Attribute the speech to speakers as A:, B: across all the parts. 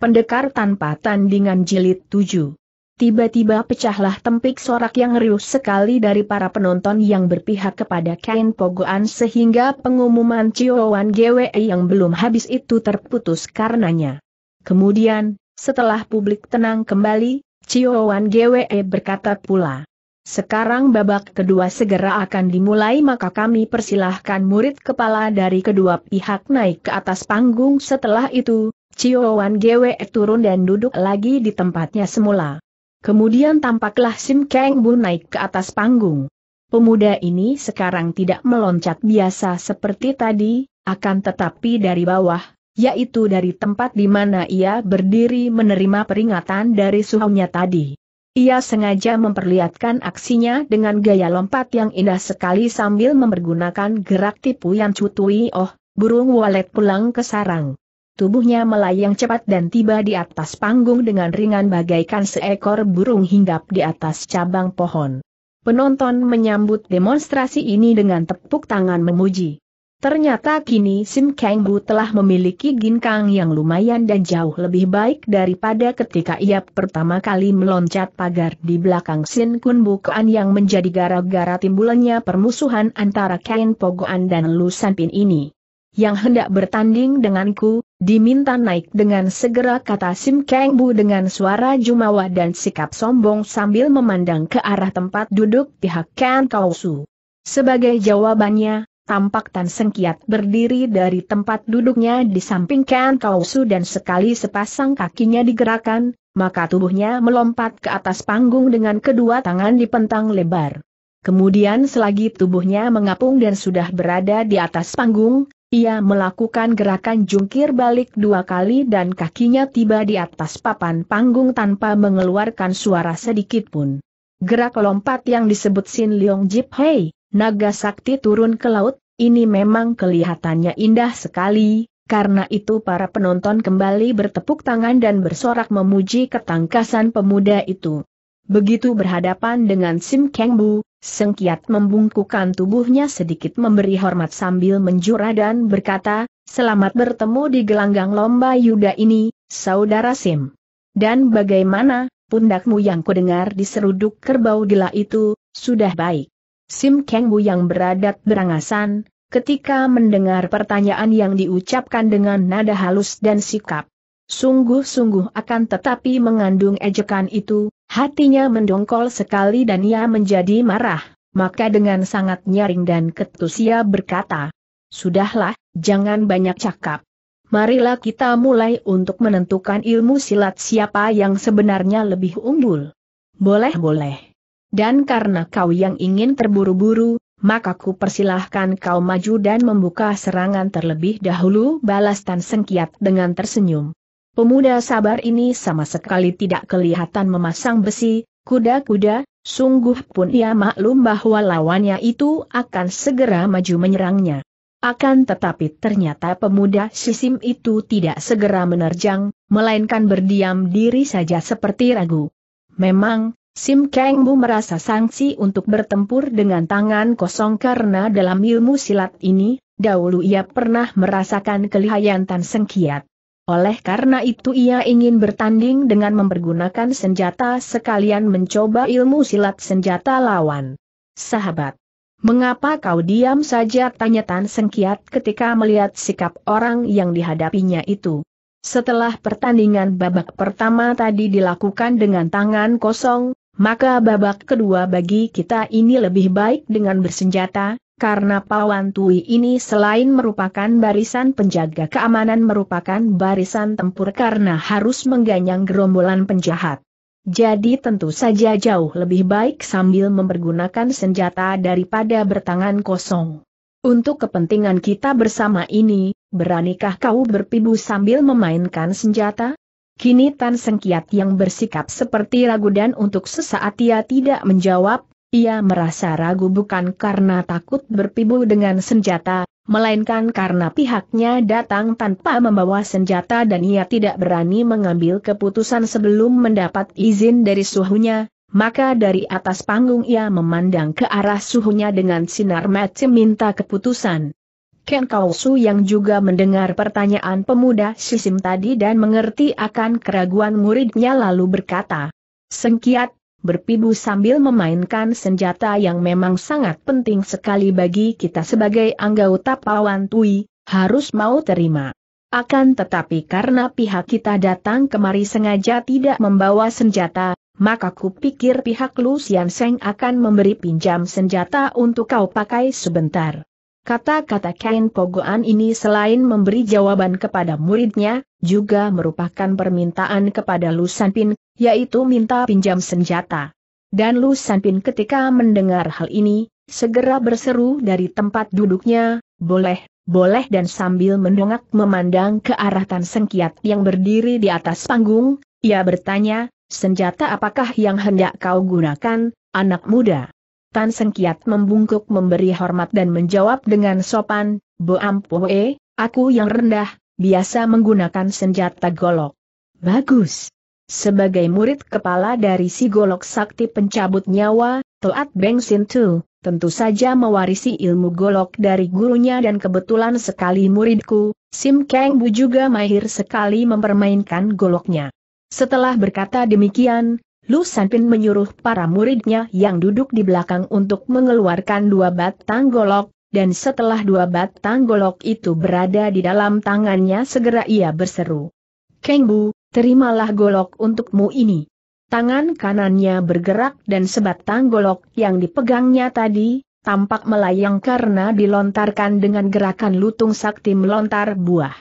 A: Pendekar tanpa tandingan jilid 7. Tiba-tiba pecahlah tempik sorak yang riuh sekali dari para penonton yang berpihak kepada kain pogoan sehingga pengumuman Ciowan GWE yang belum habis itu terputus karenanya. Kemudian, setelah publik tenang kembali, Ciowan GWE berkata pula. Sekarang babak kedua segera akan dimulai maka kami persilahkan murid kepala dari kedua pihak naik ke atas panggung setelah itu, Ciowan Gwe turun dan duduk lagi di tempatnya semula. Kemudian tampaklah Sim Kang Bu naik ke atas panggung. Pemuda ini sekarang tidak meloncat biasa seperti tadi, akan tetapi dari bawah, yaitu dari tempat di mana ia berdiri menerima peringatan dari suhunya tadi. Ia sengaja memperlihatkan aksinya dengan gaya lompat yang indah sekali sambil mempergunakan gerak tipu yang cutui oh, burung walet pulang ke sarang. Tubuhnya melayang cepat dan tiba di atas panggung dengan ringan bagaikan seekor burung hinggap di atas cabang pohon. Penonton menyambut demonstrasi ini dengan tepuk tangan memuji. Ternyata kini Sim Kang Bu telah memiliki ginkang yang lumayan dan jauh lebih baik daripada ketika ia pertama kali meloncat pagar di belakang Sin Kun Bukuan yang menjadi gara-gara timbulannya permusuhan antara Kain Pogoan dan Lu San Pin ini. Yang hendak bertanding denganku, Diminta naik dengan segera kata Sim Kang Bu dengan suara jumawa dan sikap sombong sambil memandang ke arah tempat duduk pihak Kang Kau Su. Sebagai jawabannya, tampak Tan Sengkiat berdiri dari tempat duduknya di samping Kang Kau Su dan sekali sepasang kakinya digerakkan, maka tubuhnya melompat ke atas panggung dengan kedua tangan dipentang lebar. Kemudian selagi tubuhnya mengapung dan sudah berada di atas panggung, ia melakukan gerakan jungkir balik dua kali dan kakinya tiba di atas papan panggung tanpa mengeluarkan suara sedikit pun. Gerak lompat yang disebut Sin Leong Jip Hei, naga sakti turun ke laut, ini memang kelihatannya indah sekali, karena itu para penonton kembali bertepuk tangan dan bersorak memuji ketangkasan pemuda itu. Begitu berhadapan dengan Sim Keng Bu, Sengkiat membungkukan tubuhnya sedikit memberi hormat sambil menjura dan berkata, Selamat bertemu di gelanggang lomba yuda ini, Saudara Sim. Dan bagaimana, pundakmu yang kudengar di seruduk kerbau gila itu, sudah baik. Sim Kengbu yang beradat berangasan, ketika mendengar pertanyaan yang diucapkan dengan nada halus dan sikap sungguh-sungguh akan tetapi mengandung ejekan itu, hatinya mendongkol sekali dan ia menjadi marah, maka dengan sangat nyaring dan ketus ia berkata, Sudahlah, jangan banyak cakap. Marilah kita mulai untuk menentukan ilmu silat siapa yang sebenarnya lebih unggul. Boleh-boleh. Dan karena kau yang ingin terburu-buru, maka ku persilahkan kau maju dan membuka serangan terlebih dahulu balas Tan Sengkiat dengan tersenyum. Pemuda sabar ini sama sekali tidak kelihatan memasang besi, kuda-kuda, sungguh pun ia maklum bahwa lawannya itu akan segera maju menyerangnya. Akan tetapi ternyata pemuda sisim itu tidak segera menerjang, melainkan berdiam diri saja seperti ragu. Memang, Sim Kang Bu merasa sanksi untuk bertempur dengan tangan kosong karena dalam ilmu silat ini, dahulu ia pernah merasakan kelihayan Tan Sengkiat. Oleh karena itu ia ingin bertanding dengan mempergunakan senjata sekalian mencoba ilmu silat senjata lawan. Sahabat, mengapa kau diam saja tanya Tan Sengkiat ketika melihat sikap orang yang dihadapinya itu. Setelah pertandingan babak pertama tadi dilakukan dengan tangan kosong, maka babak kedua bagi kita ini lebih baik dengan bersenjata, karena Pawan Tui ini selain merupakan barisan penjaga keamanan merupakan barisan tempur karena harus mengganyang gerombolan penjahat. Jadi tentu saja jauh lebih baik sambil mempergunakan senjata daripada bertangan kosong. Untuk kepentingan kita bersama ini, beranikah kau berpibu sambil memainkan senjata? Kini Tan Sengkiat yang bersikap seperti ragu dan untuk sesaat ia tidak menjawab, ia merasa ragu bukan karena takut berpibu dengan senjata, melainkan karena pihaknya datang tanpa membawa senjata dan ia tidak berani mengambil keputusan sebelum mendapat izin dari suhunya, maka dari atas panggung ia memandang ke arah suhunya dengan sinar mata minta keputusan. Ken Kausu yang juga mendengar pertanyaan pemuda Sisim tadi dan mengerti akan keraguan muridnya lalu berkata, Sengkiat, berpibu sambil memainkan senjata yang memang sangat penting sekali bagi kita sebagai anggota Pawan Tui, harus mau terima. Akan tetapi karena pihak kita datang kemari sengaja tidak membawa senjata, maka kupikir pihak Lu Sian Seng akan memberi pinjam senjata untuk kau pakai sebentar. Kata-kata kain pogoan ini selain memberi jawaban kepada muridnya, juga merupakan permintaan kepada Lu Sanpin, yaitu minta pinjam senjata. Dan Lu Sanpin ketika mendengar hal ini, segera berseru dari tempat duduknya, boleh, boleh dan sambil mendongak memandang ke arah Tan Sengkiat yang berdiri di atas panggung, ia bertanya, senjata apakah yang hendak kau gunakan, anak muda? Tan Sengkiat membungkuk memberi hormat dan menjawab dengan sopan, Bo Ampue, aku yang rendah, biasa menggunakan senjata golok. Bagus. Sebagai murid kepala dari si golok sakti pencabut nyawa, Toat Beng Sin Tu, tentu saja mewarisi ilmu golok dari gurunya dan kebetulan sekali muridku, Sim Kang Bu juga mahir sekali mempermainkan goloknya. Setelah berkata demikian, Lu Sanpin menyuruh para muridnya yang duduk di belakang untuk mengeluarkan dua batang golok, dan setelah dua batang golok itu berada di dalam tangannya segera ia berseru. "Keng Bu, terimalah golok untukmu ini. Tangan kanannya bergerak dan sebatang golok yang dipegangnya tadi, tampak melayang karena dilontarkan dengan gerakan lutung sakti melontar buah.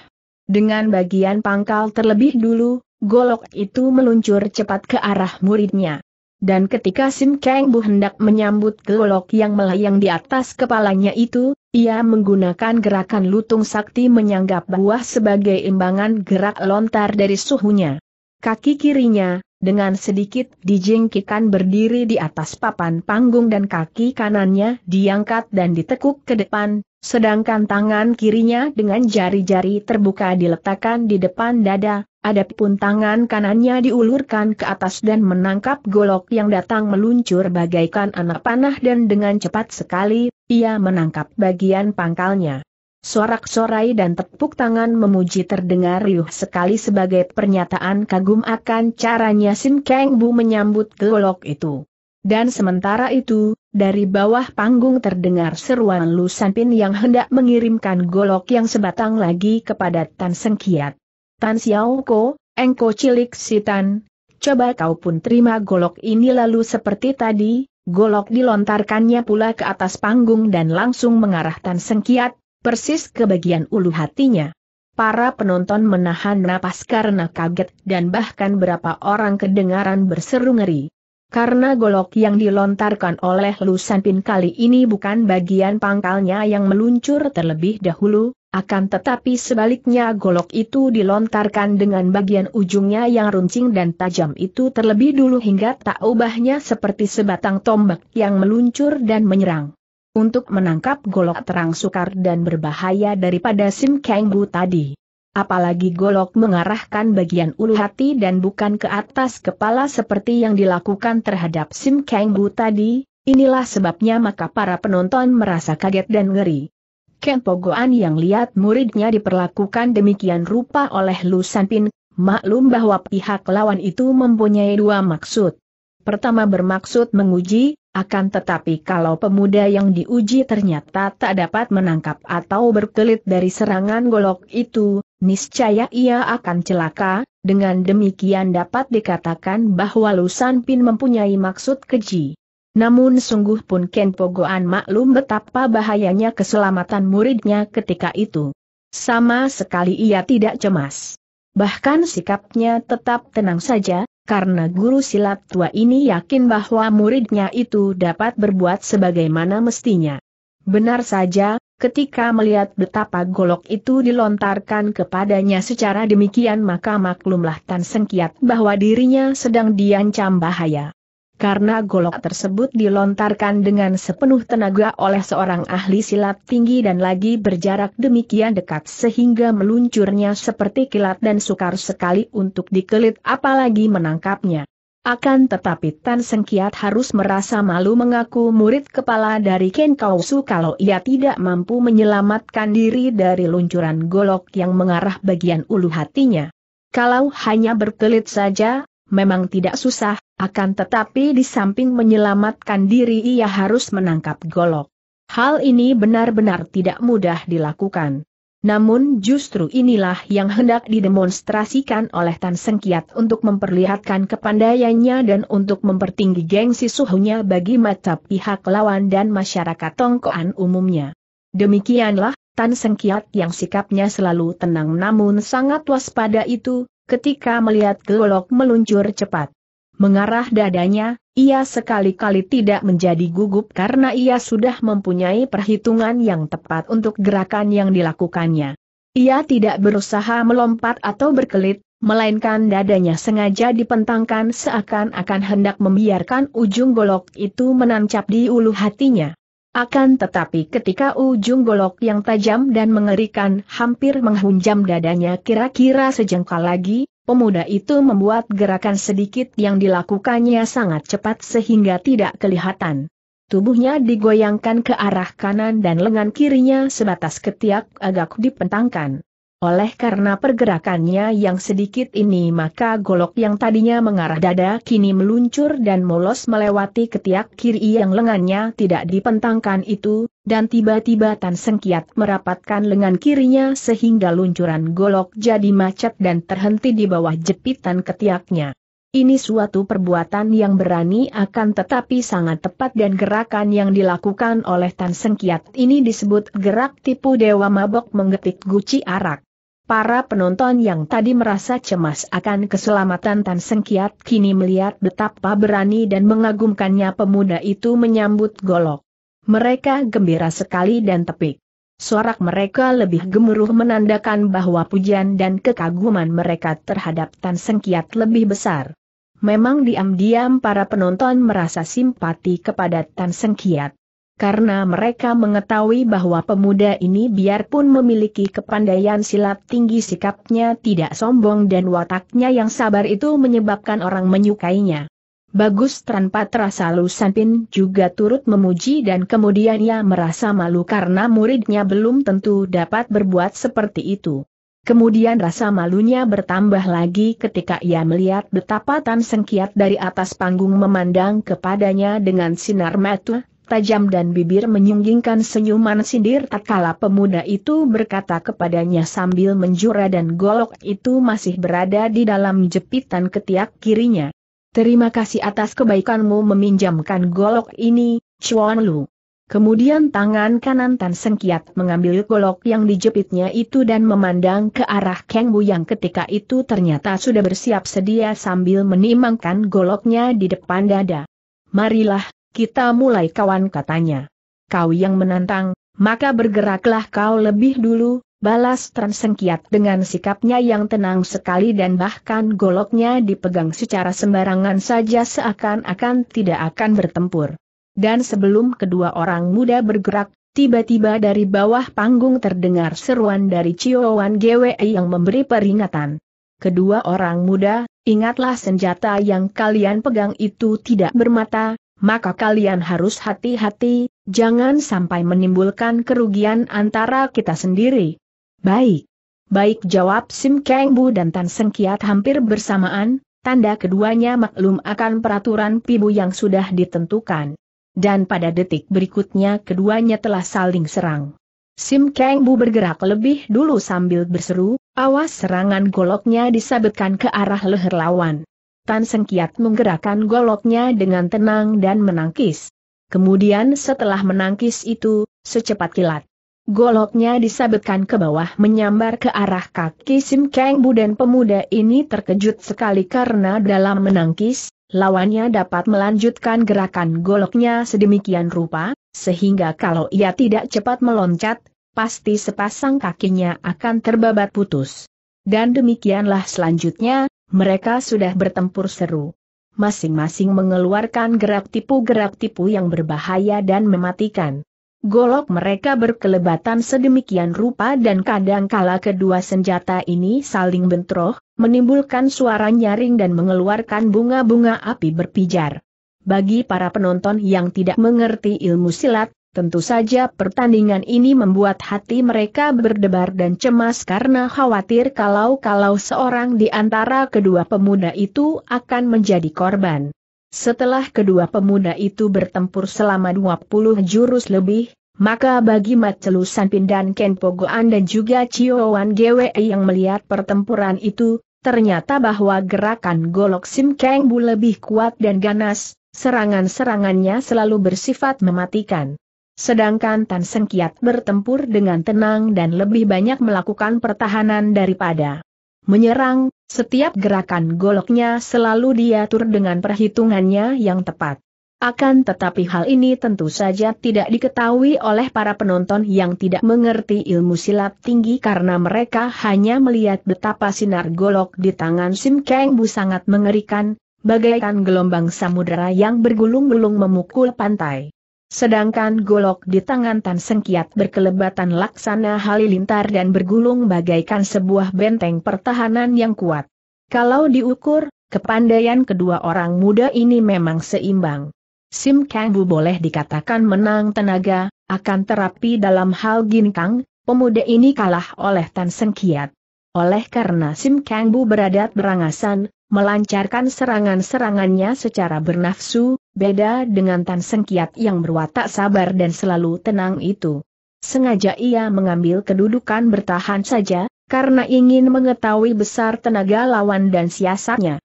A: Dengan bagian pangkal terlebih dulu, Golok itu meluncur cepat ke arah muridnya. Dan ketika Sim Kang Bu hendak menyambut golok yang melayang di atas kepalanya itu, ia menggunakan gerakan lutung sakti menyanggap buah sebagai imbangan gerak lontar dari suhunya. Kaki kirinya, dengan sedikit dijengkikan berdiri di atas papan panggung dan kaki kanannya diangkat dan ditekuk ke depan, sedangkan tangan kirinya dengan jari-jari terbuka diletakkan di depan dada, Adapun tangan kanannya diulurkan ke atas dan menangkap golok yang datang meluncur bagaikan anak panah dan dengan cepat sekali, ia menangkap bagian pangkalnya. Sorak-sorai dan tepuk tangan memuji terdengar riuh sekali sebagai pernyataan kagum akan caranya Sim Kang Bu menyambut golok itu. Dan sementara itu, dari bawah panggung terdengar seruan Lu Sanpin yang hendak mengirimkan golok yang sebatang lagi kepada Tan Sengkiat. Tan Xiao Ko, engko cilik sitan. coba kau pun terima golok ini lalu seperti tadi, golok dilontarkannya pula ke atas panggung dan langsung mengarah Tan Sengkiat, persis ke bagian ulu hatinya. Para penonton menahan napas karena kaget dan bahkan berapa orang kedengaran berseru ngeri. Karena golok yang dilontarkan oleh Lu Sanpin kali ini bukan bagian pangkalnya yang meluncur terlebih dahulu, akan tetapi sebaliknya golok itu dilontarkan dengan bagian ujungnya yang runcing dan tajam itu terlebih dulu hingga tak ubahnya seperti sebatang tombak yang meluncur dan menyerang. Untuk menangkap golok terang sukar dan berbahaya daripada Sim Kang Bu tadi. Apalagi golok mengarahkan bagian ulu hati dan bukan ke atas kepala seperti yang dilakukan terhadap Sim Kang Bu tadi, inilah sebabnya maka para penonton merasa kaget dan ngeri. Ken Pogoan yang lihat muridnya diperlakukan demikian rupa oleh Lu Sanpin, maklum bahwa pihak lawan itu mempunyai dua maksud. Pertama bermaksud menguji, akan tetapi kalau pemuda yang diuji ternyata tak dapat menangkap atau berkelit dari serangan golok itu, niscaya ia akan celaka, dengan demikian dapat dikatakan bahwa Lu Sanpin mempunyai maksud keji. Namun sungguh pun Ken Pogoan maklum betapa bahayanya keselamatan muridnya ketika itu. Sama sekali ia tidak cemas. Bahkan sikapnya tetap tenang saja, karena guru silat tua ini yakin bahwa muridnya itu dapat berbuat sebagaimana mestinya. Benar saja, ketika melihat betapa golok itu dilontarkan kepadanya secara demikian maka maklumlah Tan Sengkiat bahwa dirinya sedang diancam bahaya karena golok tersebut dilontarkan dengan sepenuh tenaga oleh seorang ahli silat tinggi dan lagi berjarak demikian dekat sehingga meluncurnya seperti kilat dan sukar sekali untuk dikelit apalagi menangkapnya. Akan tetapi Tan Sengkiat harus merasa malu mengaku murid kepala dari Ken Kausu kalau ia tidak mampu menyelamatkan diri dari luncuran golok yang mengarah bagian ulu hatinya. Kalau hanya berkelit saja, memang tidak susah, akan tetapi di samping menyelamatkan diri ia harus menangkap golok. Hal ini benar-benar tidak mudah dilakukan. Namun justru inilah yang hendak didemonstrasikan oleh Tan Sengkiat untuk memperlihatkan kepandaiannya dan untuk mempertinggi gengsi suhunya bagi mata pihak lawan dan masyarakat tongkoan umumnya. Demikianlah, Tan Sengkiat yang sikapnya selalu tenang namun sangat waspada itu, ketika melihat golok meluncur cepat. Mengarah dadanya, ia sekali-kali tidak menjadi gugup karena ia sudah mempunyai perhitungan yang tepat untuk gerakan yang dilakukannya. Ia tidak berusaha melompat atau berkelit, melainkan dadanya sengaja dipentangkan seakan-akan hendak membiarkan ujung golok itu menancap di ulu hatinya. Akan tetapi ketika ujung golok yang tajam dan mengerikan hampir menghunjam dadanya kira-kira sejengkal lagi, pemuda itu membuat gerakan sedikit yang dilakukannya sangat cepat sehingga tidak kelihatan. Tubuhnya digoyangkan ke arah kanan dan lengan kirinya sebatas ketiak agak dipentangkan. Oleh karena pergerakannya yang sedikit ini maka golok yang tadinya mengarah dada kini meluncur dan molos melewati ketiak kiri yang lengannya tidak dipentangkan itu, dan tiba-tiba Tan Sengkiat merapatkan lengan kirinya sehingga luncuran golok jadi macet dan terhenti di bawah jepitan ketiaknya. Ini suatu perbuatan yang berani akan tetapi sangat tepat dan gerakan yang dilakukan oleh Tan Sengkiat ini disebut gerak tipu dewa mabok menggetik guci arak. Para penonton yang tadi merasa cemas akan keselamatan Tan Sengkiat kini melihat betapa berani dan mengagumkannya pemuda itu menyambut golok. Mereka gembira sekali dan tepik. Suarak mereka lebih gemuruh menandakan bahwa pujian dan kekaguman mereka terhadap Tan Sengkiat lebih besar. Memang diam-diam para penonton merasa simpati kepada Tan Sengkiat karena mereka mengetahui bahwa pemuda ini biarpun memiliki kepandaian silat tinggi sikapnya tidak sombong dan wataknya yang sabar itu menyebabkan orang menyukainya. Bagus tanpa terasa Lusanpin juga turut memuji dan kemudian ia merasa malu karena muridnya belum tentu dapat berbuat seperti itu. Kemudian rasa malunya bertambah lagi ketika ia melihat betapa Tan Sengkiat dari atas panggung memandang kepadanya dengan sinar mata tajam dan bibir menyunggingkan senyuman sindir Tak kala pemuda itu berkata kepadanya sambil menjura dan golok itu masih berada di dalam jepitan ketiak kirinya. Terima kasih atas kebaikanmu meminjamkan golok ini, Chuan Lu. Kemudian tangan kanan Tan Sengkiat mengambil golok yang dijepitnya itu dan memandang ke arah Kang Bu yang ketika itu ternyata sudah bersiap sedia sambil menimangkan goloknya di depan dada. Marilah, kita mulai kawan katanya. Kau yang menantang, maka bergeraklah kau lebih dulu, balas Transengkiat dengan sikapnya yang tenang sekali dan bahkan goloknya dipegang secara sembarangan saja seakan-akan tidak akan bertempur. Dan sebelum kedua orang muda bergerak, tiba-tiba dari bawah panggung terdengar seruan dari Ciowan GWE yang memberi peringatan. Kedua orang muda, ingatlah senjata yang kalian pegang itu tidak bermata, maka kalian harus hati-hati, jangan sampai menimbulkan kerugian antara kita sendiri. Baik. Baik jawab Sim Kang Bu dan Tan Seng Kiat hampir bersamaan, tanda keduanya maklum akan peraturan pibu yang sudah ditentukan. Dan pada detik berikutnya keduanya telah saling serang. Sim Kang Bu bergerak lebih dulu sambil berseru, awas serangan goloknya disabetkan ke arah leher lawan. Tan Sengkiat menggerakkan goloknya dengan tenang dan menangkis. Kemudian setelah menangkis itu, secepat kilat. Goloknya disabetkan ke bawah menyambar ke arah kaki Sim Kang Bu dan pemuda ini terkejut sekali karena dalam menangkis, lawannya dapat melanjutkan gerakan goloknya sedemikian rupa, sehingga kalau ia tidak cepat meloncat, pasti sepasang kakinya akan terbabat putus. Dan demikianlah selanjutnya, mereka sudah bertempur seru. Masing-masing mengeluarkan gerak tipu-gerak tipu yang berbahaya dan mematikan. Golok mereka berkelebatan sedemikian rupa dan kadang-kala kedua senjata ini saling bentroh, menimbulkan suara nyaring dan mengeluarkan bunga-bunga api berpijar. Bagi para penonton yang tidak mengerti ilmu silat, Tentu saja pertandingan ini membuat hati mereka berdebar dan cemas karena khawatir kalau-kalau seorang di antara kedua pemuda itu akan menjadi korban. Setelah kedua pemuda itu bertempur selama 20 jurus lebih, maka bagi Macelu Sanpin dan Ken Pogoan dan juga Chiowan GWE yang melihat pertempuran itu, ternyata bahwa gerakan golok Sim Kang Bu lebih kuat dan ganas, serangan-serangannya selalu bersifat mematikan. Sedangkan Tan Seng Kiat bertempur dengan tenang dan lebih banyak melakukan pertahanan daripada menyerang, setiap gerakan goloknya selalu diatur dengan perhitungannya yang tepat. Akan tetapi hal ini tentu saja tidak diketahui oleh para penonton yang tidak mengerti ilmu silat tinggi karena mereka hanya melihat betapa sinar golok di tangan Sim Keng Bu sangat mengerikan, bagaikan gelombang samudera yang bergulung-gulung memukul pantai. Sedangkan golok di tangan Tan Sengkiat berkelebatan laksana halilintar dan bergulung bagaikan sebuah benteng pertahanan yang kuat. Kalau diukur, kepandaian kedua orang muda ini memang seimbang. Sim Kang Bu boleh dikatakan menang tenaga, akan terapi dalam hal ginkang, pemuda ini kalah oleh Tan Sengkiat. Oleh karena Sim Kang Bu beradat berangasan, melancarkan serangan-serangannya secara bernafsu, beda dengan Tan Sengkiat yang berwatak sabar dan selalu tenang itu. Sengaja ia mengambil kedudukan bertahan saja, karena ingin mengetahui besar tenaga lawan dan siasatnya.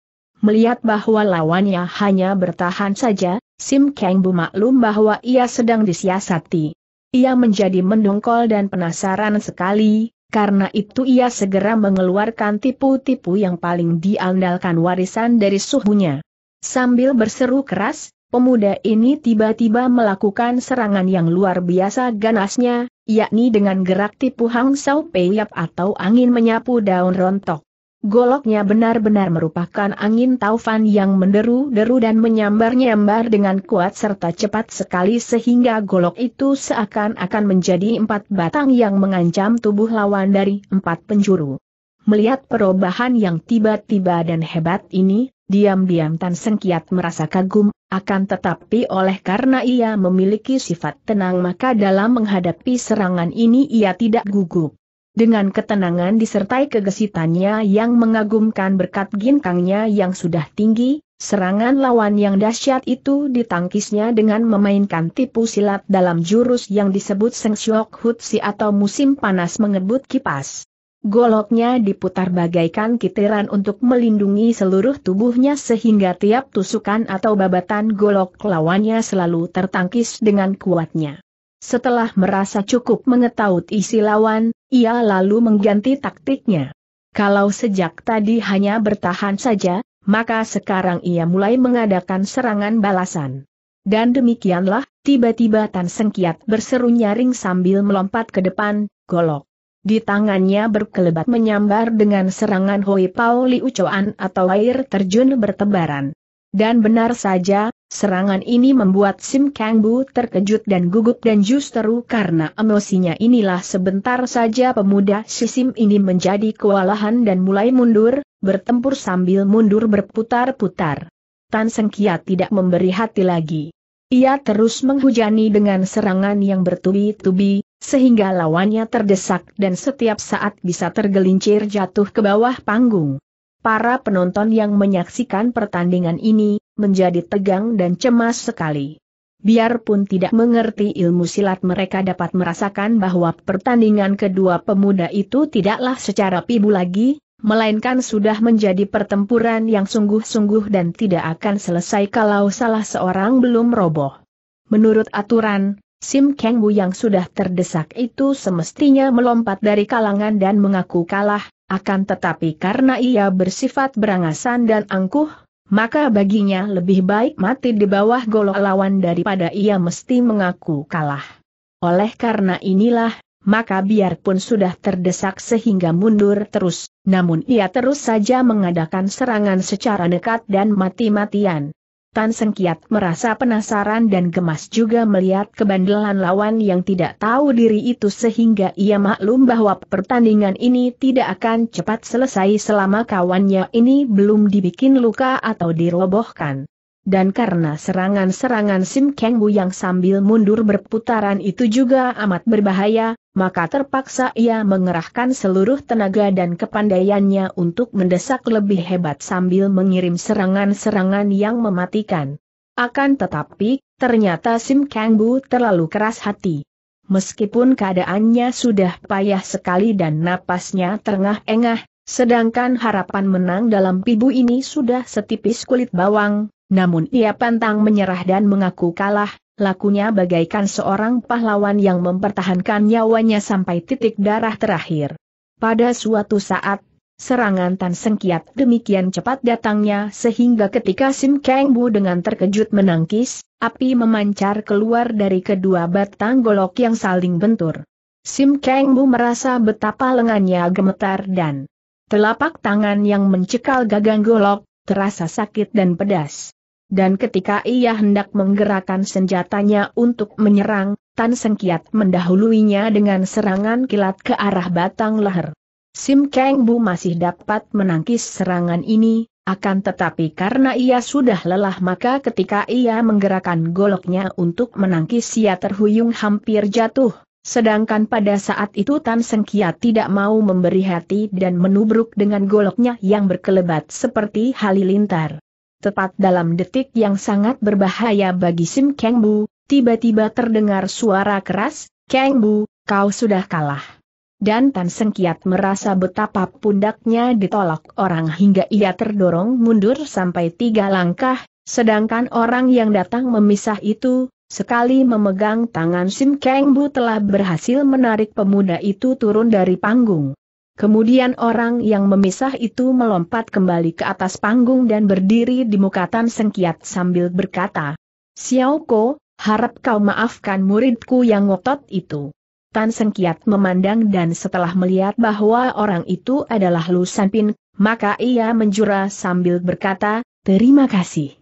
A: Melihat bahwa lawannya hanya bertahan saja, Sim Kang Bu maklum bahwa ia sedang disiasati. Ia menjadi mendongkol dan penasaran sekali, karena itu ia segera mengeluarkan tipu-tipu yang paling diandalkan warisan dari suhunya. Sambil berseru keras, pemuda ini tiba-tiba melakukan serangan yang luar biasa ganasnya, yakni dengan gerak tipu Hang Sao Peyap atau angin menyapu daun rontok. Goloknya benar-benar merupakan angin taufan yang menderu-deru dan menyambar-nyambar dengan kuat serta cepat sekali sehingga golok itu seakan-akan menjadi empat batang yang mengancam tubuh lawan dari empat penjuru. Melihat perubahan yang tiba-tiba dan hebat ini, diam-diam Tan Sengkiat merasa kagum, akan tetapi oleh karena ia memiliki sifat tenang maka dalam menghadapi serangan ini ia tidak gugup. Dengan ketenangan disertai kegesitannya yang mengagumkan berkat ginkangnya yang sudah tinggi, serangan lawan yang dahsyat itu ditangkisnya dengan memainkan tipu silat dalam jurus yang disebut Seng Hutsi atau musim panas mengebut kipas. Goloknya diputar bagaikan kitiran untuk melindungi seluruh tubuhnya sehingga tiap tusukan atau babatan golok lawannya selalu tertangkis dengan kuatnya. Setelah merasa cukup mengetahui isi lawan, ia lalu mengganti taktiknya. Kalau sejak tadi hanya bertahan saja, maka sekarang ia mulai mengadakan serangan balasan. Dan demikianlah, tiba-tiba Tan Sengkiat berseru nyaring sambil melompat ke depan, golok. Di tangannya berkelebat menyambar dengan serangan Hoi Pao Liu Choan atau air terjun bertebaran. Dan benar saja, serangan ini membuat Sim Kang Bu terkejut dan gugup dan justru karena emosinya inilah sebentar saja pemuda si Sim ini menjadi kewalahan dan mulai mundur, bertempur sambil mundur berputar-putar. Tan Kia tidak memberi hati lagi. Ia terus menghujani dengan serangan yang bertubi-tubi, sehingga lawannya terdesak dan setiap saat bisa tergelincir jatuh ke bawah panggung. Para penonton yang menyaksikan pertandingan ini, menjadi tegang dan cemas sekali. Biarpun tidak mengerti ilmu silat mereka dapat merasakan bahwa pertandingan kedua pemuda itu tidaklah secara pibu lagi, melainkan sudah menjadi pertempuran yang sungguh-sungguh dan tidak akan selesai kalau salah seorang belum roboh. Menurut aturan, Sim Kengbu yang sudah terdesak itu semestinya melompat dari kalangan dan mengaku kalah, akan tetapi karena ia bersifat berangasan dan angkuh, maka baginya lebih baik mati di bawah golok lawan daripada ia mesti mengaku kalah. Oleh karena inilah, maka biarpun sudah terdesak sehingga mundur terus, namun ia terus saja mengadakan serangan secara dekat dan mati-matian. Tan Seng merasa penasaran dan gemas juga melihat kebandelan lawan yang tidak tahu diri itu sehingga ia maklum bahwa pertandingan ini tidak akan cepat selesai selama kawannya ini belum dibikin luka atau dirobohkan dan karena serangan-serangan Sim Keng Bu yang sambil mundur berputaran itu juga amat berbahaya, maka terpaksa ia mengerahkan seluruh tenaga dan kepandaiannya untuk mendesak lebih hebat sambil mengirim serangan-serangan yang mematikan. Akan tetapi, ternyata Sim Keng Bu terlalu keras hati. Meskipun keadaannya sudah payah sekali dan napasnya terengah-engah, sedangkan harapan menang dalam pibu ini sudah setipis kulit bawang, namun ia pantang menyerah dan mengaku kalah, lakunya bagaikan seorang pahlawan yang mempertahankan nyawanya sampai titik darah terakhir. Pada suatu saat, serangan Tan Sengkiat demikian cepat datangnya sehingga ketika Sim Kang Bu dengan terkejut menangkis, api memancar keluar dari kedua batang golok yang saling bentur. Sim Kang Bu merasa betapa lengannya gemetar dan telapak tangan yang mencekal gagang golok, terasa sakit dan pedas. Dan ketika ia hendak menggerakkan senjatanya untuk menyerang, Tan Seng Kiat mendahuluinya dengan serangan kilat ke arah batang leher. Sim Kang Bu masih dapat menangkis serangan ini, akan tetapi karena ia sudah lelah maka ketika ia menggerakkan goloknya untuk menangkis ia terhuyung hampir jatuh, Sedangkan pada saat itu Tan Seng Kia tidak mau memberi hati dan menubruk dengan goloknya yang berkelebat seperti halilintar. Tepat dalam detik yang sangat berbahaya bagi Sim Kang Bu, tiba-tiba terdengar suara keras, Kang Bu, kau sudah kalah. Dan Tan Seng Kiat merasa betapa pundaknya ditolak orang hingga ia terdorong mundur sampai tiga langkah, sedangkan orang yang datang memisah itu, Sekali memegang tangan Sim Keng Bu telah berhasil menarik pemuda itu turun dari panggung. Kemudian orang yang memisah itu melompat kembali ke atas panggung dan berdiri di muka Tan Kiat sambil berkata, Xiao Ko, harap kau maafkan muridku yang ngotot itu. Tan Seng Kiat memandang dan setelah melihat bahwa orang itu adalah Lu Sanpin, maka ia menjura sambil berkata, terima kasih.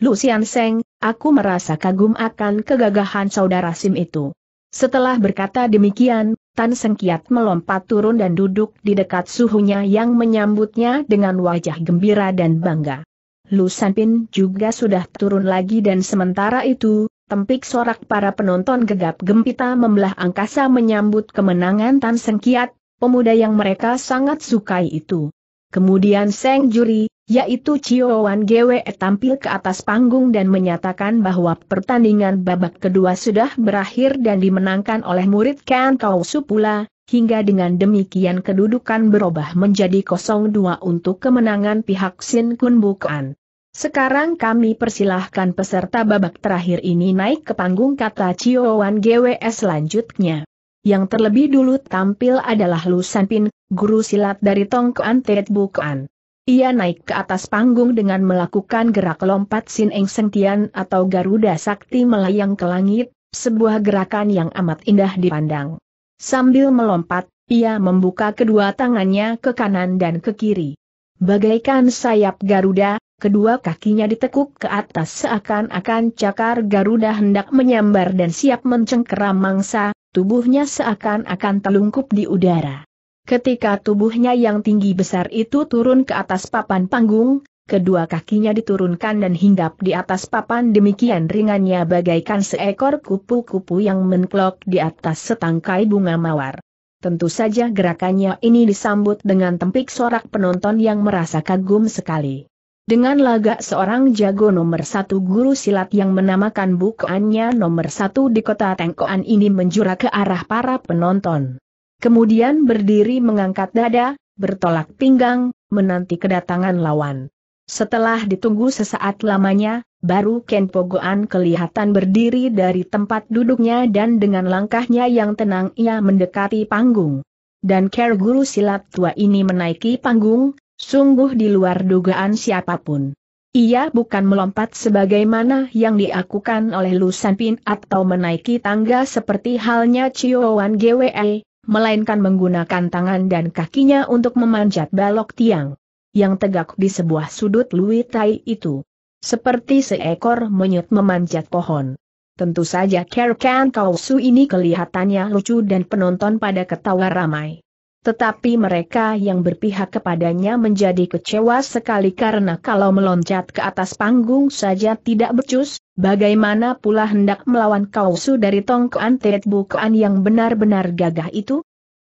A: Lu Sian Seng, Aku merasa kagum akan kegagahan saudara Sim itu. Setelah berkata demikian, Tan Sengkiat melompat turun dan duduk di dekat suhunya yang menyambutnya dengan wajah gembira dan bangga. Lu Sanpin juga sudah turun lagi dan sementara itu, tempik sorak para penonton gegap gempita membelah angkasa menyambut kemenangan Tan Sengkiat, pemuda yang mereka sangat sukai itu. Kemudian Seng Juri, yaitu Wan Gwe tampil ke atas panggung dan menyatakan bahwa pertandingan babak kedua sudah berakhir dan dimenangkan oleh murid Kan Kau pula. hingga dengan demikian kedudukan berubah menjadi 0-2 untuk kemenangan pihak Sin Kun Bukan. Sekarang kami persilahkan peserta babak terakhir ini naik ke panggung kata Wan GWS selanjutnya. Yang terlebih dulu tampil adalah Lu Sanpin, guru silat dari Tong Kuan Tet Bukan. Ia naik ke atas panggung dengan melakukan gerak lompat Sin Eng Sentian atau Garuda Sakti melayang ke langit, sebuah gerakan yang amat indah dipandang. Sambil melompat, ia membuka kedua tangannya ke kanan dan ke kiri. Bagaikan sayap Garuda, kedua kakinya ditekuk ke atas seakan-akan cakar Garuda hendak menyambar dan siap mencengkeram mangsa, tubuhnya seakan-akan telungkup di udara. Ketika tubuhnya yang tinggi besar itu turun ke atas papan panggung, kedua kakinya diturunkan dan hinggap di atas papan demikian ringannya bagaikan seekor kupu-kupu yang menklok di atas setangkai bunga mawar. Tentu saja gerakannya ini disambut dengan tempik sorak penonton yang merasa kagum sekali. Dengan lagak seorang jago nomor satu guru silat yang menamakan bukaannya nomor satu di kota Tengkoan ini menjura ke arah para penonton kemudian berdiri mengangkat dada, bertolak pinggang, menanti kedatangan lawan. Setelah ditunggu sesaat lamanya, baru Ken Pogoan kelihatan berdiri dari tempat duduknya dan dengan langkahnya yang tenang ia mendekati panggung. Dan care guru silat tua ini menaiki panggung, sungguh di luar dugaan siapapun. Ia bukan melompat sebagaimana yang diakukan oleh Lu Sanpin atau menaiki tangga seperti halnya Wan GWE, melainkan menggunakan tangan dan kakinya untuk memanjat balok tiang yang tegak di sebuah sudut Lui Tai itu. Seperti seekor monyet memanjat pohon. Tentu saja Kerkan Kausu ini kelihatannya lucu dan penonton pada ketawa ramai. Tetapi mereka yang berpihak kepadanya menjadi kecewa sekali karena kalau meloncat ke atas panggung saja tidak becus, bagaimana pula hendak melawan kausu dari Tongkoan tetbukoan yang benar-benar gagah itu?